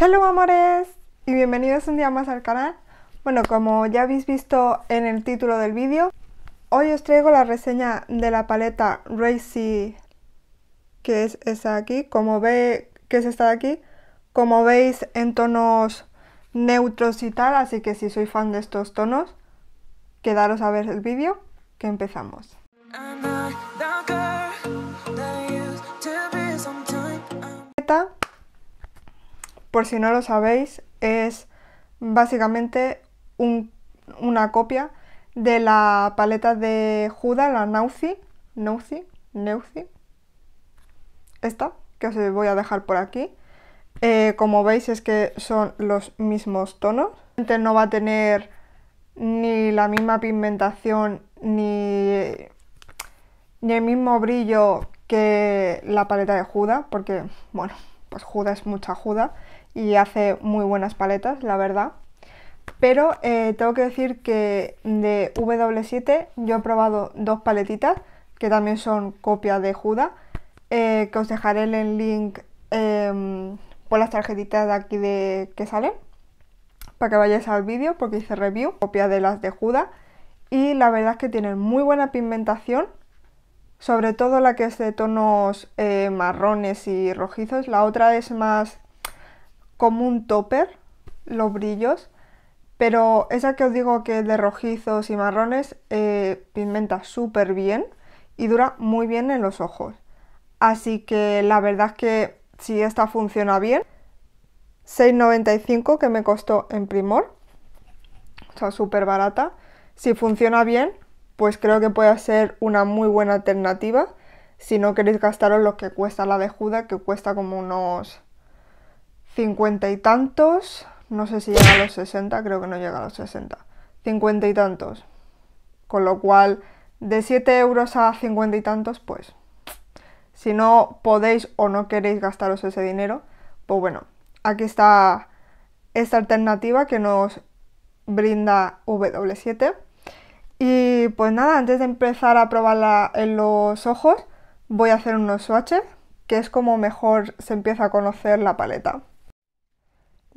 Hello amores y bienvenidos un día más al canal. Bueno, como ya habéis visto en el título del vídeo, hoy os traigo la reseña de la paleta Racy, que es esta aquí, como veis, que es esta de aquí, como veis en tonos neutros y tal, así que si soy fan de estos tonos, quedaros a ver el vídeo, que empezamos por si no lo sabéis, es básicamente una copia de la paleta de Juda, la Nauzi, esta, que os voy a dejar por aquí. Eh, como veis es que son los mismos tonos. No va a tener ni la misma pigmentación ni, ni el mismo brillo que la paleta de Juda, porque, bueno, pues Juda es mucha Juda y hace muy buenas paletas, la verdad. Pero eh, tengo que decir que de W7 yo he probado dos paletitas que también son copia de Juda, eh, que os dejaré el link em, por las tarjetitas de aquí de, que salen para que vayáis al vídeo porque hice review, copia de las de Juda y la verdad es que tienen muy buena pigmentación sobre todo la que es de tonos eh, marrones y rojizos, la otra es más como un topper los brillos, pero esa que os digo que es de rojizos y marrones eh, pigmenta súper bien y dura muy bien en los ojos. Así que la verdad es que si esta funciona bien, 6,95 que me costó en Primor, o sea, súper barata. Si funciona bien, pues creo que puede ser una muy buena alternativa si no queréis gastaros lo que cuesta la de Juda, que cuesta como unos 50 y tantos, no sé si llega a los 60, creo que no llega a los 60, 50 y tantos. Con lo cual, de 7 euros a 50 y tantos, pues, si no podéis o no queréis gastaros ese dinero, pues bueno, aquí está esta alternativa que nos brinda W7. Y pues nada, antes de empezar a probarla en los ojos, voy a hacer unos swatches, que es como mejor se empieza a conocer la paleta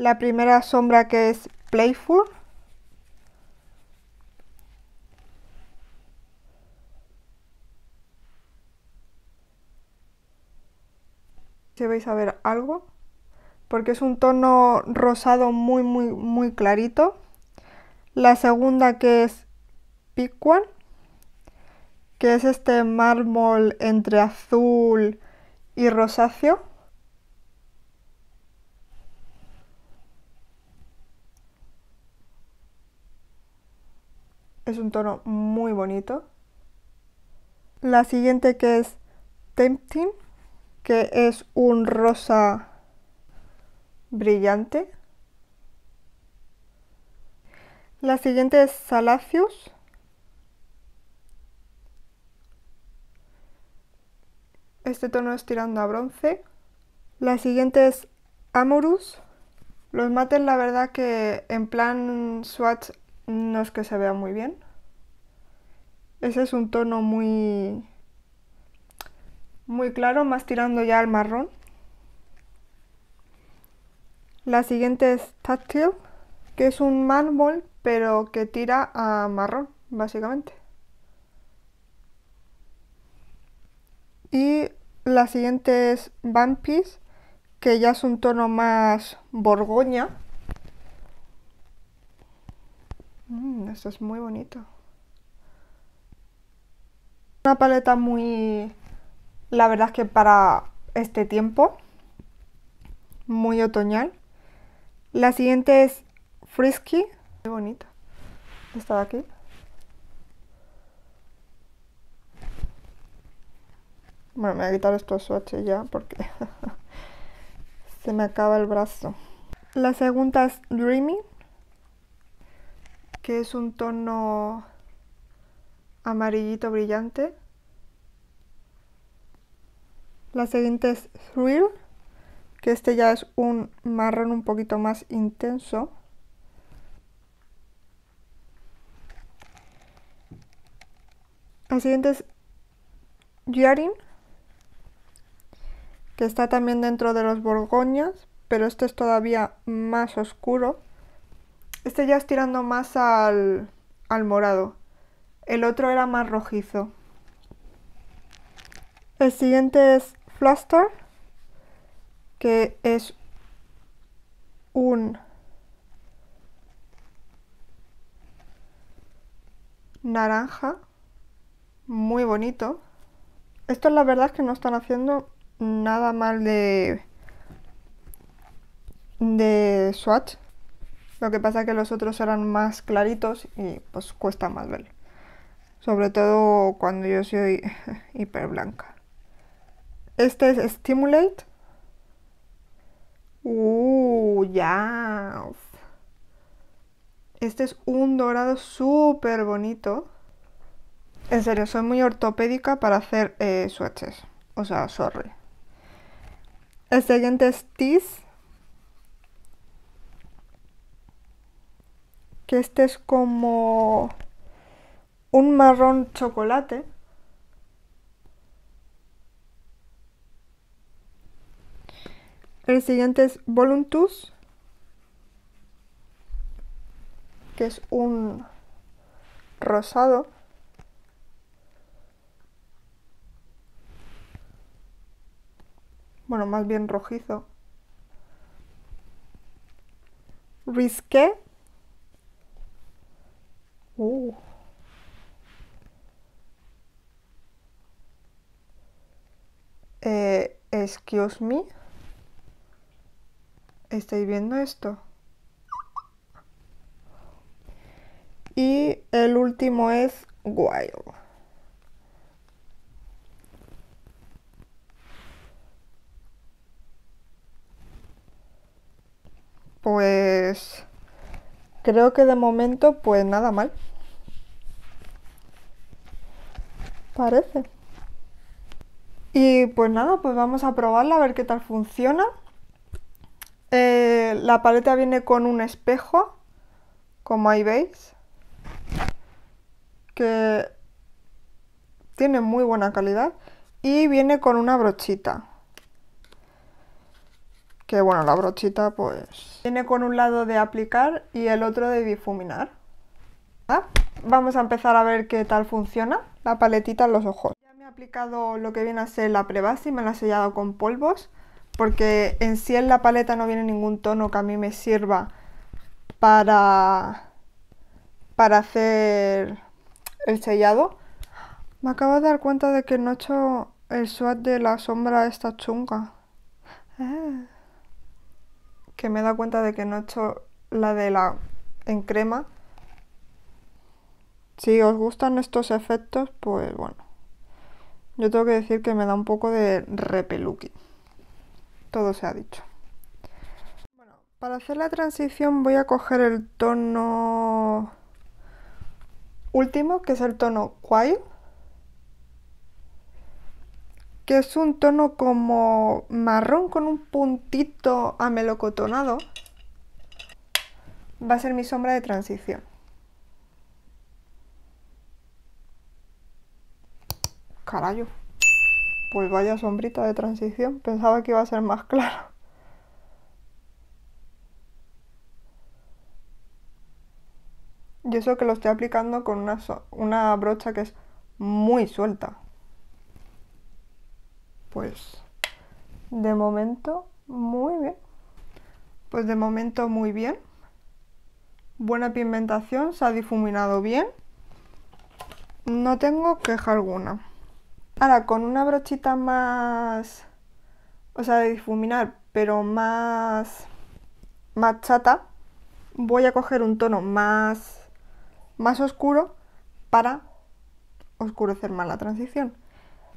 la primera sombra que es Playful. Si vais a ver algo, porque es un tono rosado muy, muy, muy clarito. La segunda que es Pick One, que es este mármol entre azul y rosáceo. Es un tono muy bonito. La siguiente que es Tempting, que es un rosa brillante. La siguiente es Salafius. Este tono es tirando a bronce. La siguiente es Amorus. Los mates la verdad que en plan swatch no es que se vea muy bien. Ese es un tono muy, muy claro, más tirando ya al marrón. La siguiente es Tactile, que es un mármol, pero que tira a marrón, básicamente. Y la siguiente es Vampis, que ya es un tono más borgoña, Mm, esto es muy bonito. Una paleta muy... La verdad es que para este tiempo. Muy otoñal. La siguiente es Frisky. Muy bonito. Esta de aquí. Bueno, me voy a quitar estos swatches ya porque se me acaba el brazo. La segunda es Dreamy es un tono amarillito brillante. La siguiente es Thrill, que este ya es un marrón un poquito más intenso. La siguiente es Yarin, que está también dentro de los Borgoñas, pero este es todavía más oscuro. Este ya es tirando más al, morado. El otro era más rojizo. El siguiente es Fluster, que es un naranja muy bonito. Esto la verdad es que no están haciendo nada mal de, de swatch. Lo que pasa es que los otros eran más claritos y pues cuesta más verlo. Sobre todo cuando yo soy hiper blanca. Este es Stimulate. Uh, ya. Este es un dorado súper bonito. En serio, soy muy ortopédica para hacer eh, swatches. O sea, sorry. El siguiente es Tease. que este es como un marrón chocolate. El siguiente es Voluntus, que es un rosado. Bueno, más bien rojizo. Risqué, eh, excuse me. ¿Estáis viendo esto? Y el último es Wild Pues creo que de momento pues nada mal. parece. Y pues nada, pues vamos a probarla a ver qué tal funciona. Eh, la paleta viene con un espejo, como ahí veis, que tiene muy buena calidad y viene con una brochita. Que bueno, la brochita pues viene con un lado de aplicar y el otro de difuminar. Ah, vamos a empezar a ver qué tal funciona la paletita en los ojos. Ya me he aplicado lo que viene a ser la prebase me la he sellado con polvos porque en sí en la paleta no viene ningún tono que a mí me sirva para, para hacer el sellado. Me acabo de dar cuenta de que no he hecho el swatch de la sombra esta chunga. Ah. Que me he dado cuenta de que no he hecho la de la en crema si os gustan estos efectos, pues bueno, yo tengo que decir que me da un poco de repeluki. Todo se ha dicho. Bueno, para hacer la transición voy a coger el tono último, que es el tono quile. que es un tono como marrón con un puntito amelocotonado. Va a ser mi sombra de transición. Carayo. Pues vaya sombrita de transición, pensaba que iba a ser más claro. Y eso que lo estoy aplicando con una brocha que es muy suelta. Pues de momento muy bien. Pues de momento muy bien. Buena pigmentación, se ha difuminado bien. No tengo queja alguna. Ahora, con una brochita más, o sea, de difuminar, pero más, más chata, voy a coger un tono más, más oscuro para oscurecer más la transición.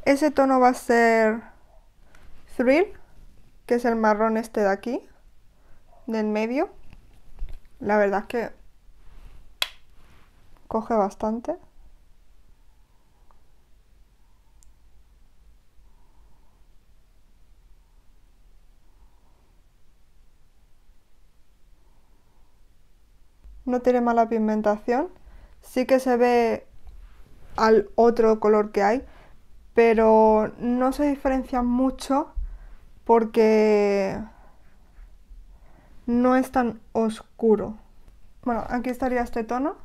Ese tono va a ser Thrill, que es el marrón este de aquí, del medio. La verdad es que coge bastante. no tiene mala pigmentación. Sí que se ve al otro color que hay, pero no se diferencia mucho porque no es tan oscuro. Bueno, aquí estaría este tono.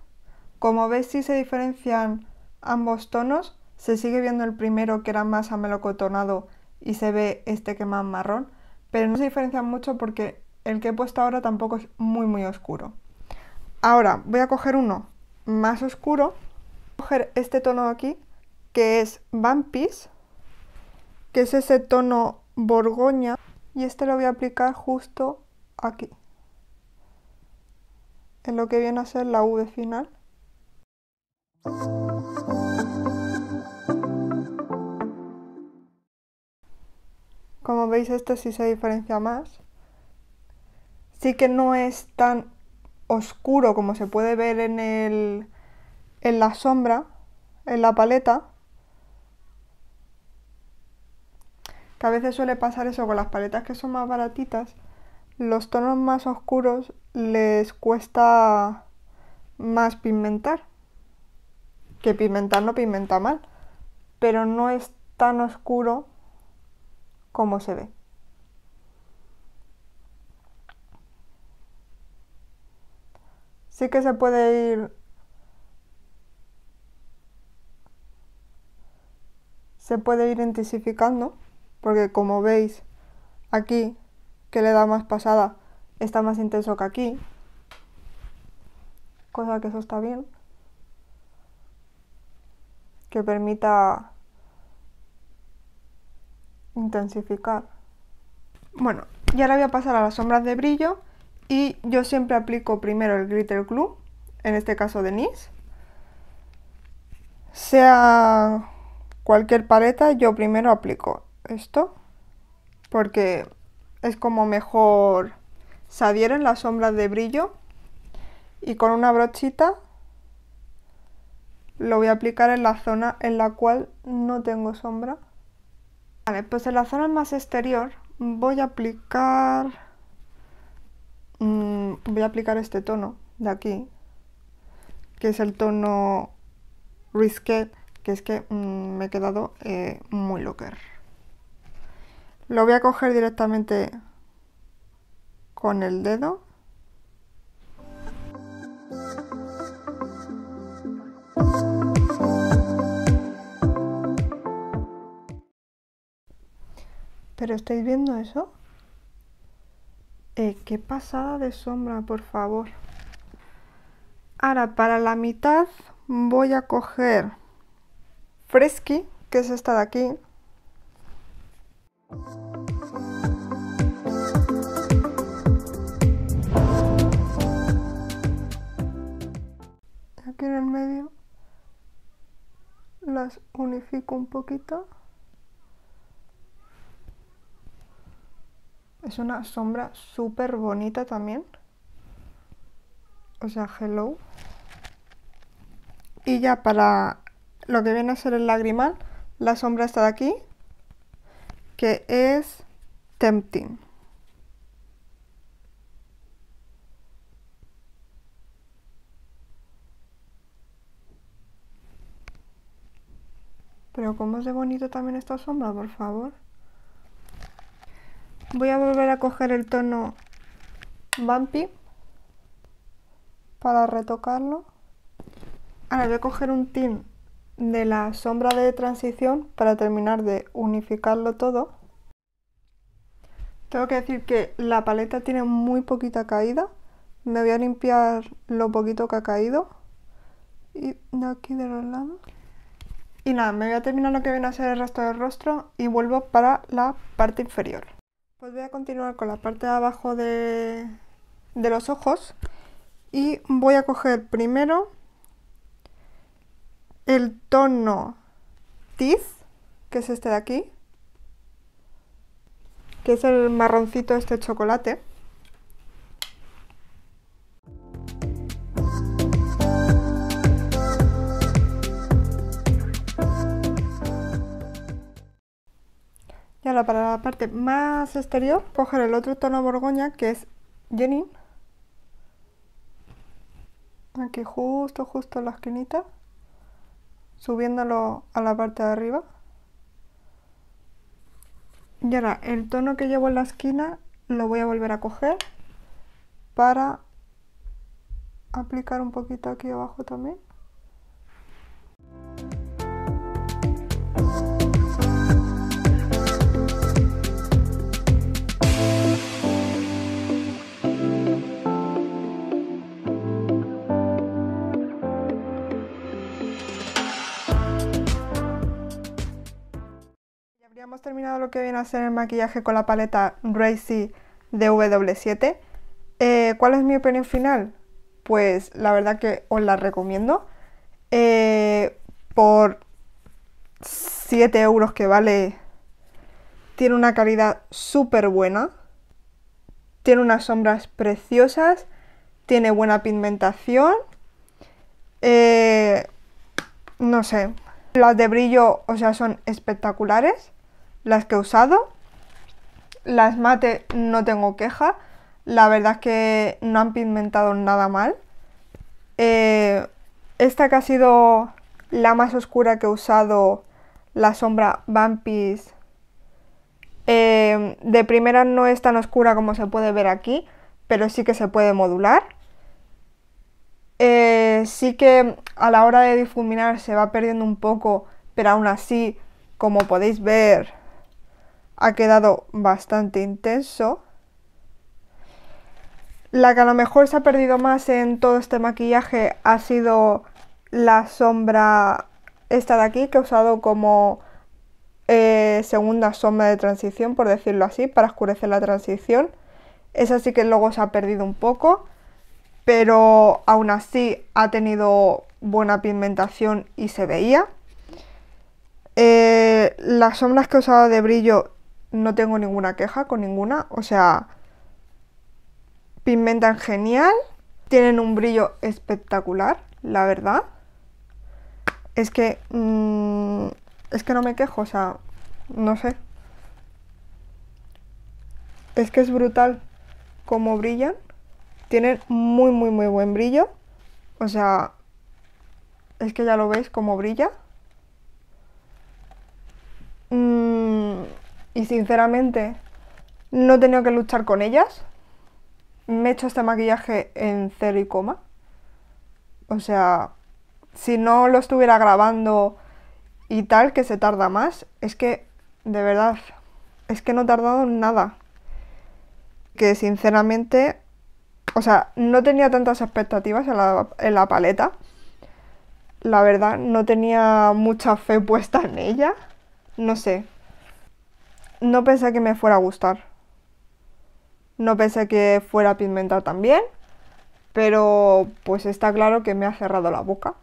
Como ves sí se diferencian ambos tonos. Se sigue viendo el primero que era más amelocotonado y se ve este que más marrón, pero no se diferencian mucho porque el que he puesto ahora tampoco es muy muy oscuro. Ahora voy a coger uno más oscuro, voy a coger este tono de aquí, que es Vampis, que es ese tono borgoña, y este lo voy a aplicar justo aquí, en lo que viene a ser la V final. Como veis este sí se diferencia más. Sí que no es tan oscuro como se puede ver en, el, en la sombra, en la paleta. Que a veces suele pasar eso con las paletas que son más baratitas. Los tonos más oscuros les cuesta más pigmentar. Que pigmentar no pigmenta mal, pero no es tan oscuro como se ve. Sí que se puede ir... Se puede ir intensificando, porque como veis, aquí, que le da más pasada, está más intenso que aquí. Cosa que eso está bien. Que permita intensificar. Bueno, y ahora voy a pasar a las sombras de brillo y yo siempre aplico primero el glitter glue, en este caso de Sea cualquier paleta, yo primero aplico esto, porque es como mejor se adhieren las sombras de brillo y con una brochita lo voy a aplicar en la zona en la cual no tengo sombra. Vale, pues en la zona más exterior voy a aplicar Mm, voy a aplicar este tono de aquí, que es el tono Risqué, que es que mm, me he quedado eh, muy locker. Lo voy a coger directamente con el dedo ¿Pero estáis viendo eso? Eh, qué pasada de sombra, por favor. Ahora, para la mitad voy a coger Fresky, que es esta de aquí. Aquí en el medio las unifico un poquito. Es una sombra súper bonita también. O sea, hello. Y ya para lo que viene a ser el lagrimal, la sombra está de aquí, que es tempting. Pero cómo es de bonito también esta sombra, por favor voy a volver a coger el tono Bumpy para retocarlo. Ahora voy a coger un tin de la sombra de transición para terminar de unificarlo todo. Tengo que decir que la paleta tiene muy poquita caída. Me voy a limpiar lo poquito que ha caído. Y de aquí de los lados. Y nada, me voy a terminar lo que viene a ser el resto del rostro y vuelvo para la parte inferior. Pues voy a continuar con la parte de abajo de, los ojos y voy a coger primero el tono Tiz, que es este de aquí, que es el marroncito este chocolate. para la parte más exterior, coger el otro tono borgoña que es Jenin. Aquí justo, justo en la esquinita. Subiéndolo a la parte de arriba. Y ahora el tono que llevo en la esquina lo voy a volver a coger para aplicar un poquito aquí abajo también. que viene a ser el maquillaje con la paleta Racy w 7 eh, ¿Cuál es mi opinión final? Pues la verdad que os la recomiendo. Eh, por 7 euros que vale, tiene una calidad súper buena. Tiene unas sombras preciosas. Tiene buena pigmentación. Eh, no sé. Las de brillo, o sea, son espectaculares las que he usado. Las mate no tengo queja. La verdad es que no han pigmentado nada mal. Eh, esta que ha sido la más oscura que he usado, la sombra Vampis, eh, de primera no es tan oscura como se puede ver aquí, pero sí que se puede modular. Eh, sí que a la hora de difuminar se va perdiendo un poco, pero aún así, como podéis ver, ha quedado bastante intenso. La que a lo mejor se ha perdido más en todo este maquillaje ha sido la sombra esta de aquí que he usado como eh, segunda sombra de transición, por decirlo así, para oscurecer la transición. Esa sí que luego se ha perdido un poco, pero aún así ha tenido buena pigmentación y se veía. Eh, las sombras que he usado de brillo no tengo ninguna queja con ninguna. O sea, pigmentan genial, tienen un brillo espectacular, la verdad. Es que... Mm, es que no me quejo, o sea, no sé. Es que es brutal cómo brillan. Tienen muy, muy, muy buen brillo. O sea, es que ya lo veis cómo brilla. y sinceramente no he tenido que luchar con ellas. Me he hecho este maquillaje en cero y coma. O sea, si no lo estuviera grabando y tal, que se tarda más, es que, de verdad, es que no he tardado nada. Que sinceramente, o sea, no tenía tantas expectativas la, en la paleta. La verdad, no tenía mucha fe puesta en ella. No sé, no pensé que me fuera a gustar. No pensé que fuera a pigmentar tan pero pues está claro que me ha cerrado la boca.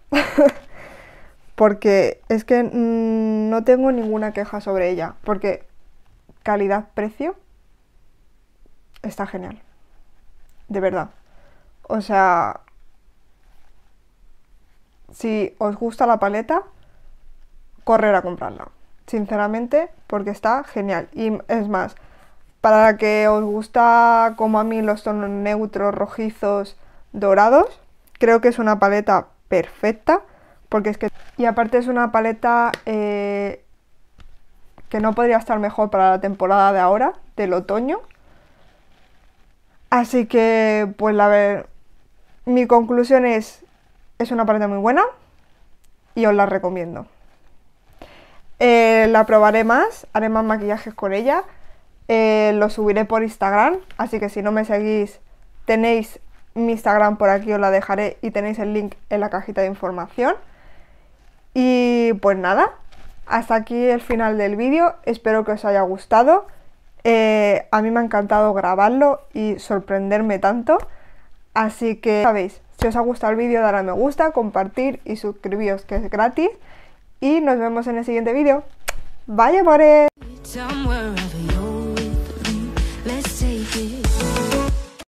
porque es que mm, no tengo ninguna queja sobre ella, porque calidad-precio está genial. De verdad. O sea, si os gusta la paleta, correr a comprarla sinceramente, porque está genial. Y es más, para que os gusta como a mí los tonos neutros, rojizos, dorados, creo que es una paleta perfecta, porque es que... Y aparte es una paleta eh, que no podría estar mejor para la temporada de ahora, del otoño. Así que, pues la ver, mi conclusión es, es una paleta muy buena y os la recomiendo la probaré más, haré más maquillajes con ella, eh, lo subiré por Instagram, así que si no me seguís tenéis mi Instagram por aquí, os la dejaré y tenéis el link en la cajita de información. Y pues nada, hasta aquí el final del vídeo, espero que os haya gustado. Eh, a mí me ha encantado grabarlo y sorprenderme tanto, así que sabéis, si os ha gustado el vídeo, dadle a me gusta, compartir y suscribiros que es gratis. Y nos vemos en el siguiente vídeo. Vaya, amores.